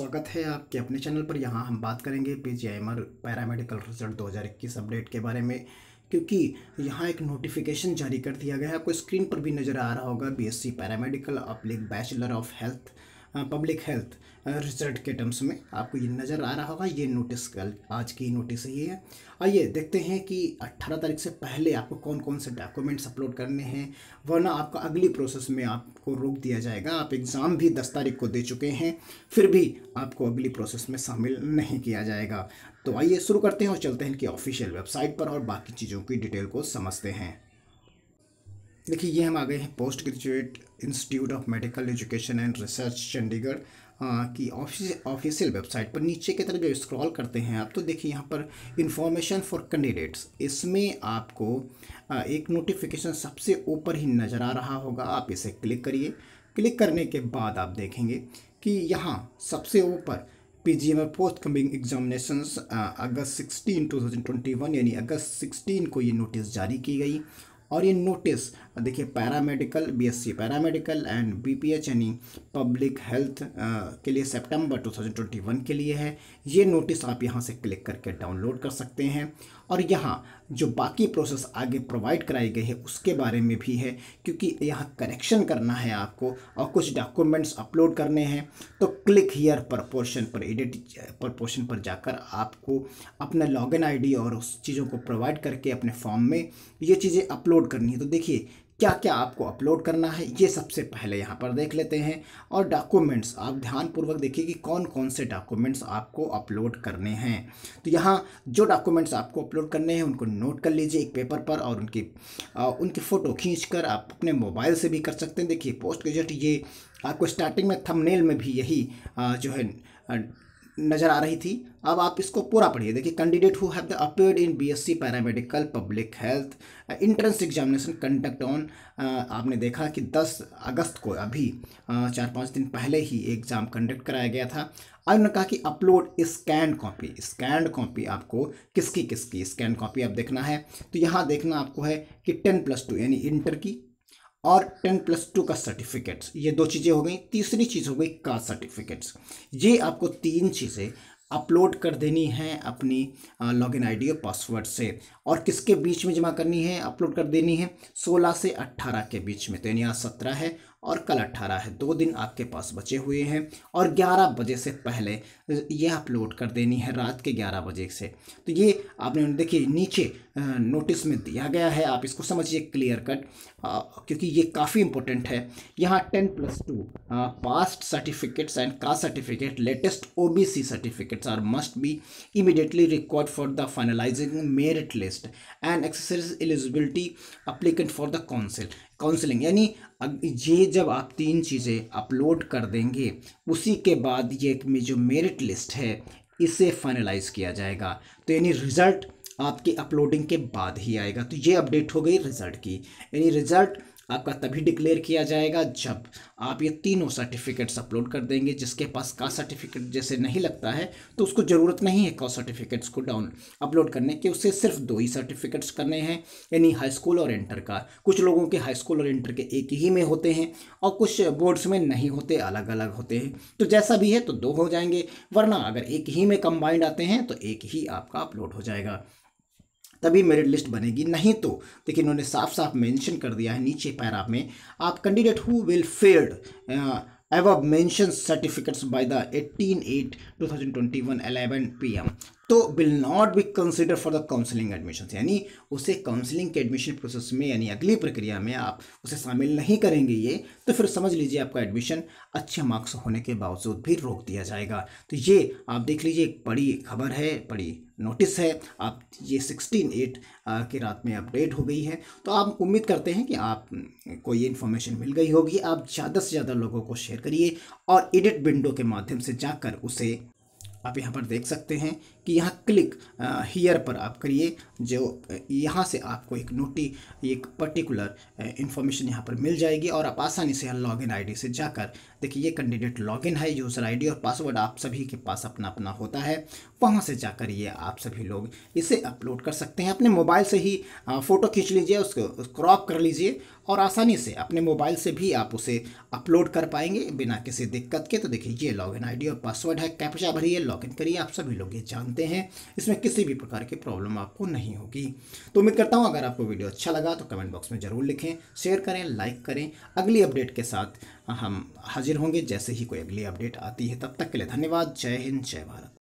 स्वागत है आपके अपने चैनल पर यहाँ हम बात करेंगे P G paramedical result 2021 update के बारे में क्योंकि यहाँ एक नोटिफिकेशन जारी कर दिया गया है आपको स्क्रीन पर भी नज़र आ रहा होगा बीएससी पैरामेडिकल अपलिक bachelor of health public health result के टर्म्स में आपको ये नज़र आ रहा होगा ये नोटिस कल आज की नोटिस ये है आइए देखते हैं कि 18 तारीख से पहले आपको कौन कौन से डॉक्यूमेंट्स अपलोड करने हैं वरना आपका अगली प्रोसेस में आपको रोक दिया जाएगा आप एग्ज़ाम भी 10 तारीख को दे चुके हैं फिर भी आपको अगली प्रोसेस में शामिल नहीं किया जाएगा तो आइए शुरू करते हैं और चलते हैं इनकी ऑफिशियल वेबसाइट पर और बाकी चीज़ों की डिटेल को समझते हैं देखिए ये हम आ गए हैं post graduate institute of medical education and research Chandigarh की ऑफिशियल वेबसाइट पर नीचे की तरफ जब स्क्रॉल करते हैं आप तो देखिए यहाँ पर इंफॉर्मेशन फॉर कैंडिडेट्स इसमें आपको आ, एक नोटिफिकेशन सबसे ऊपर ही नज़र आ रहा होगा आप इसे क्लिक करिए क्लिक करने के बाद आप देखेंगे कि यहाँ सबसे ऊपर P G M post coming examination August sixteen two thousand twenty one यानी अगस्त सिक्सटीन को ये नोटिस जारी की गई और ये नोटिस देखिए paramedical BSc paramedical and BPH यानी पब्लिक हेल्थ के लिए सितंबर 2021 के लिए है ये नोटिस आप यहाँ से क्लिक करके डाउनलोड कर सकते हैं और यहाँ जो बाकी प्रोसेस आगे प्रोवाइड कराई गई है उसके बारे में भी है क्योंकि यहाँ करेक्शन करना है आपको और कुछ डॉक्यूमेंट्स अपलोड करने हैं तो क्लिक हियर पर पोर्शन पर एडिट पर पोर्शन पर जाकर आपको अपना लॉगिन आईडी और उस चीज़ों को प्रोवाइड करके अपने फॉर्म में ये चीज़ें अपलोड करनी है तो देखिए क्या क्या आपको अपलोड करना है ये सबसे पहले यहाँ पर देख लेते हैं और डॉक्यूमेंट्स आप ध्यानपूर्वक देखिए कि कौन कौन से डॉक्यूमेंट्स आपको अपलोड करने हैं तो यहाँ जो डॉक्यूमेंट्स आपको अपलोड करने हैं उनको नोट कर लीजिए एक पेपर पर और उनकी आ, उनकी फ़ोटो खींच कर आप अपने मोबाइल से भी कर सकते हैं देखिए पोस्ट ग्रेजुएट ये आपको स्टार्टिंग में थमनेल में भी यही आ, जो है नज़र आ रही थी अब आप इसको पूरा पढ़िए देखिए candidate who have the appear in BSc paramedical public health entrance examination conduct on आपने देखा कि 10 अगस्त को अभी uh, चार पाँच दिन पहले ही एग्ज़ाम कंडक्ट कराया गया था अब उन्होंने कहा कि upload scanned copy scanned copy आपको किसकी किसकी स्कैंड कॉपी आप देखना है तो यहाँ देखना आपको है कि टेन प्लस टू यानी इंटर की और टेन प्लस टू का सर्टिफिकेट्स ये दो चीज़ें हो गई तीसरी चीज़ हो गई कास्ट सर्टिफिकेट्स ये आपको तीन चीज़ें अपलोड कर देनी है अपनी लॉगिन आईडी और पासवर्ड से और किसके बीच में जमा करनी है अपलोड कर देनी है 16 से 18 के बीच में तो यानी आज सत्रह है और कल अट्ठारह है दो दिन आपके पास बचे हुए हैं और ग्यारह बजे से पहले ये अपलोड कर देनी है रात के ग्यारह बजे से तो ये आपने देखिए नीचे नोटिस में दिया गया है आप इसको समझिए क्लियर कट क्योंकि ये काफ़ी इंपॉर्टेंट है यहाँ ten plus two past certificates and caste certificate latest OBC certificates are must be immediately record for the finalising merit list and exercise eligibility applicant for the council counselling यानी ये जब आप तीन चीज़ें अपलोड कर देंगे उसी के बाद ये में जो मेरिट लिस्ट है इसे फाइनलाइज किया जाएगा तो यानी रिज़ल्ट आपकी अपलोडिंग के बाद ही आएगा तो ये अपडेट हो गई रिज़ल्ट की यानी रिज़ल्ट आपका तभी डिक्लेयर किया जाएगा जब आप ये तीनों सर्टिफिकेट्स अपलोड कर देंगे जिसके पास का सर्टिफिकेट जैसे नहीं लगता है तो उसको ज़रूरत नहीं है का सर्टिफिकेट्स को डाउन अपलोड करने के उसे सिर्फ दो ही सर्टिफिकेट्स करने हैं यानी हाई स्कूल और इंटर का कुछ लोगों के हाई स्कूल और इंटर के एक ही में होते हैं और कुछ बोर्ड्स में नहीं होते अलग अलग होते हैं तो जैसा भी है तो दो हो जाएंगे वरना अगर एक ही में कंबाइंड आते हैं तो एक ही आपका अपलोड हो जाएगा तभी मेरिट लिस्ट बनेगी नहीं तो देखिए उन्होंने साफ साफ मेंशन कर दिया है नीचे पैरा में आप candidate who will failed the mentioned at two thousand twenty one 2021 P M to will not be consider for the counselling admission यानी उसे काउंसलिंग के एडमिशन प्रोसेस में यानी अगली प्रक्रिया में आप उसे शामिल नहीं करेंगे ये तो फिर समझ लीजिए आपका एडमिशन अच्छे मार्क्स होने के बावजूद भी रोक दिया जाएगा तो ये आप देख लीजिए एक बड़ी खबर है बड़ी नोटिस है आप ये सिक्सटीन एट की रात में अपडेट हो गई है तो आप उम्मीद करते हैं कि आप को ये इन्फॉर्मेशन मिल गई होगी आप ज़्यादा से ज़्यादा लोगों को शेयर करिए और एडिट विंडो के माध्यम से जाकर उसे आप यहाँ पर देख सकते हैं कि यहाँ क्लिक हीयर uh, पर आप करिए जो uh, यहाँ से आपको एक नोटी एक पर्टिकुलर इन्फॉर्मेशन uh, यहाँ पर मिल जाएगी और आप आसानी से लॉगिन आईडी से जाकर देखिए ये कैंडिडेट लॉगिन है यूज़र आईडी और पासवर्ड आप सभी के पास अपना अपना होता है वहाँ से जाकर ये आप सभी लोग इसे अपलोड कर सकते हैं अपने मोबाइल से ही फ़ोटो खींच लीजिए उसको क्रॉप कर लीजिए और आसानी से अपने मोबाइल से भी आप उसे अपलोड कर पाएंगे बिना किसी दिक्कत के तो देखिए ये लॉगिन आईडी और पासवर्ड है कैप्चा भरिए लॉगिन करिए आप सभी लोग ये जानते सकते हैं इसमें किसी भी प्रकार की प्रॉब्लम आपको नहीं होगी तो उम्मीद करता हूँ अगर आपको वीडियो अच्छा लगा तो कमेंट बॉक्स में ज़रूर लिखें शेयर करें लाइक करें अगली अपडेट के साथ हम हाजिर होंगे जैसे ही कोई अगली अपडेट आती है तब तक के लिए धन्यवाद जय हिंद जय भारत